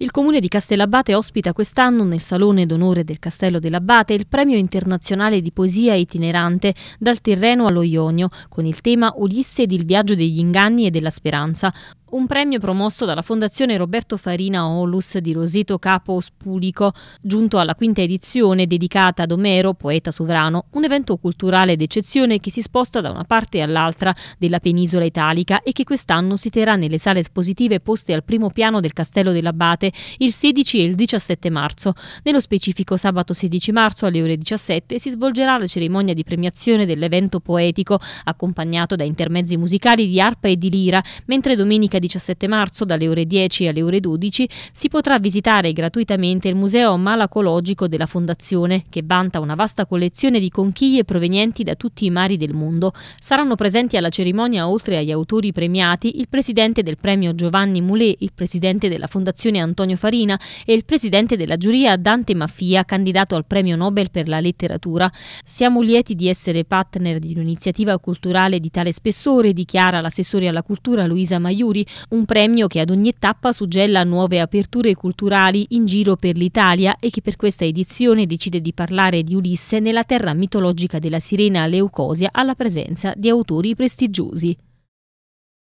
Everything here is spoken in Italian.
Il comune di Castellabate ospita quest'anno nel Salone d'Onore del Castello dell'Abbate il Premio Internazionale di Poesia Itinerante dal Tirreno allo Ionio con il tema Ulisse ed il viaggio degli inganni e della speranza. Un premio promosso dalla Fondazione Roberto Farina Olus di Rosito Capo Spulico, giunto alla quinta edizione dedicata ad Omero, poeta sovrano, un evento culturale d'eccezione che si sposta da una parte all'altra della penisola italica e che quest'anno si terrà nelle sale espositive poste al primo piano del Castello dell'Abate il 16 e il 17 marzo. Nello specifico sabato 16 marzo alle ore 17 si svolgerà la cerimonia di premiazione dell'evento poetico, accompagnato da intermezzi musicali di arpa e di lira, mentre domenica domenica 17 marzo dalle ore 10 alle ore 12 si potrà visitare gratuitamente il Museo Malacologico della Fondazione, che vanta una vasta collezione di conchiglie provenienti da tutti i mari del mondo. Saranno presenti alla cerimonia, oltre agli autori premiati, il presidente del premio Giovanni Moulet, il presidente della Fondazione Antonio Farina e il presidente della giuria Dante Maffia, candidato al premio Nobel per la letteratura. Siamo lieti di essere partner di un'iniziativa culturale di tale spessore, dichiara l'assessore alla cultura Luisa Maiuri, un premio che ad ogni tappa suggella nuove aperture culturali in giro per l'Italia e che per questa edizione decide di parlare di Ulisse nella terra mitologica della sirena Leucosia alla presenza di autori prestigiosi.